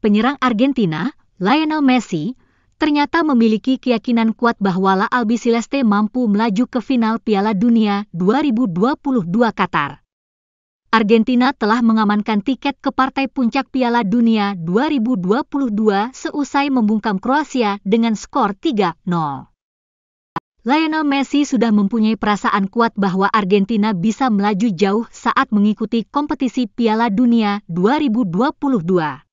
penyerang Argentina, Lionel Messi, ternyata memiliki keyakinan kuat bahwa La Albiceleste mampu melaju ke final Piala Dunia 2022 Qatar. Argentina telah mengamankan tiket ke partai puncak Piala Dunia 2022 seusai membungkam Kroasia dengan skor 3-0. Lionel Messi sudah mempunyai perasaan kuat bahwa Argentina bisa melaju jauh saat mengikuti kompetisi Piala Dunia 2022.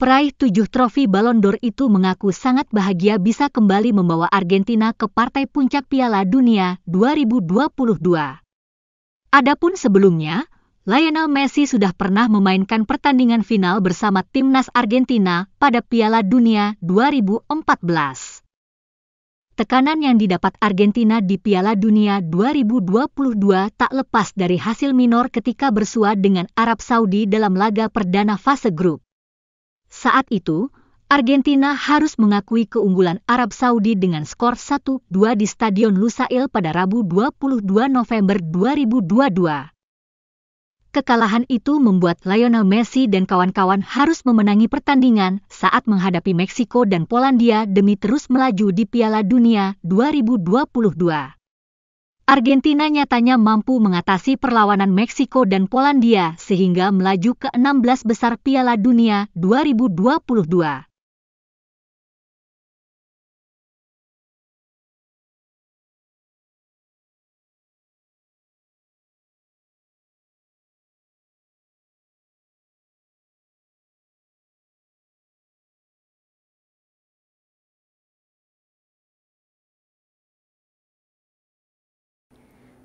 Peraih tujuh trofi Ballon d'Or itu mengaku sangat bahagia bisa kembali membawa Argentina ke partai puncak Piala Dunia 2022. Adapun sebelumnya, Lionel Messi sudah pernah memainkan pertandingan final bersama timnas Argentina pada Piala Dunia 2014 tekanan yang didapat Argentina di Piala Dunia 2022 tak lepas dari hasil minor ketika bersua dengan Arab Saudi dalam laga perdana fase grup. Saat itu, Argentina harus mengakui keunggulan Arab Saudi dengan skor 1-2 di Stadion Lusail pada Rabu 22 November 2022. Kekalahan itu membuat Lionel Messi dan kawan-kawan harus memenangi pertandingan saat menghadapi Meksiko dan Polandia demi terus melaju di Piala Dunia 2022. Argentina nyatanya mampu mengatasi perlawanan Meksiko dan Polandia sehingga melaju ke 16 besar Piala Dunia 2022.